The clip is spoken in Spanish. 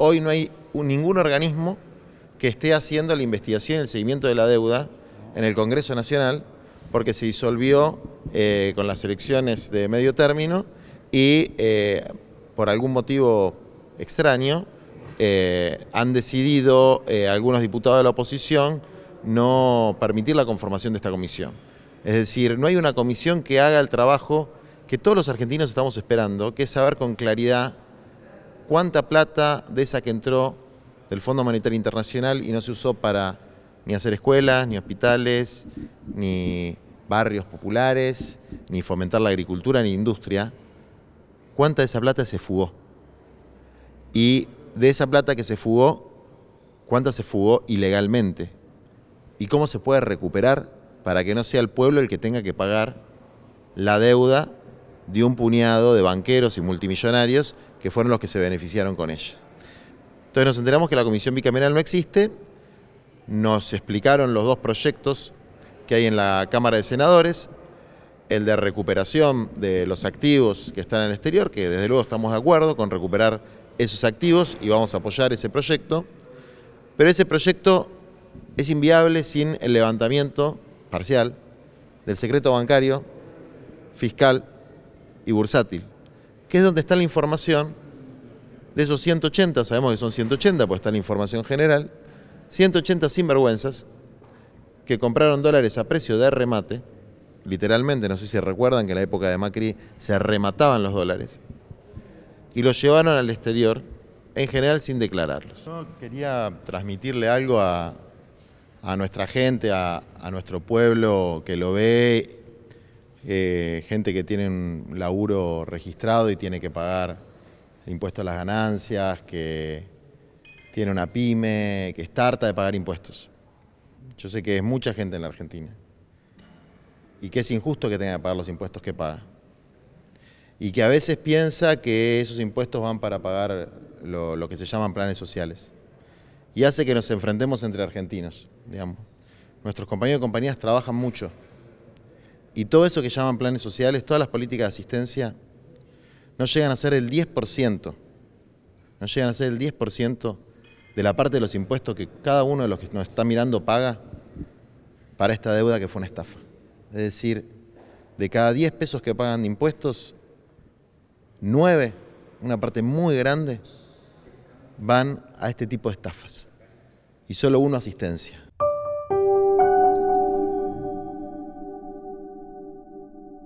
Hoy no hay ningún organismo que esté haciendo la investigación y el seguimiento de la deuda en el Congreso Nacional porque se disolvió eh, con las elecciones de medio término y eh, por algún motivo extraño eh, han decidido algunos diputados de la oposición no permitir la conformación de esta comisión. Es decir, no hay una comisión que haga el trabajo que todos los argentinos estamos esperando, que es saber con claridad cuánta plata de esa que entró del Fondo Monetario Internacional y no se usó para ni hacer escuelas, ni hospitales, ni barrios populares, ni fomentar la agricultura, ni industria, cuánta de esa plata se fugó. Y de esa plata que se fugó, cuánta se fugó ilegalmente. Y cómo se puede recuperar para que no sea el pueblo el que tenga que pagar la deuda de un puñado de banqueros y multimillonarios que fueron los que se beneficiaron con ella. Entonces nos enteramos que la comisión bicameral no existe, nos explicaron los dos proyectos que hay en la Cámara de Senadores, el de recuperación de los activos que están en el exterior, que desde luego estamos de acuerdo con recuperar esos activos y vamos a apoyar ese proyecto, pero ese proyecto es inviable sin el levantamiento parcial del secreto bancario fiscal y bursátil, que es donde está la información de esos 180, sabemos que son 180, pues está la información general, 180 sinvergüenzas que compraron dólares a precio de remate, literalmente, no sé si recuerdan que en la época de Macri se remataban los dólares, y los llevaron al exterior, en general sin declararlos. Yo quería transmitirle algo a, nuestra gente, a, a, nuestro pueblo que lo ve eh, gente que tiene un laburo registrado y tiene que pagar impuestos a las ganancias, que tiene una pyme, que está tarta de pagar impuestos. Yo sé que es mucha gente en la Argentina y que es injusto que tenga que pagar los impuestos que paga. Y que a veces piensa que esos impuestos van para pagar lo, que se llaman planes sociales. Y hace que nos enfrentemos entre argentinos, digamos. Nuestros compañeros y compañías trabajan mucho, y todo eso que llaman planes sociales, todas las políticas de asistencia, no llegan a ser el 10%, no llegan a ser el 10% de la parte de los impuestos que cada uno de los que nos está mirando paga para esta deuda que fue una estafa. Es decir, de cada 10 pesos que pagan de impuestos, 9, una parte muy grande, van a este tipo de estafas. Y solo uno asistencia.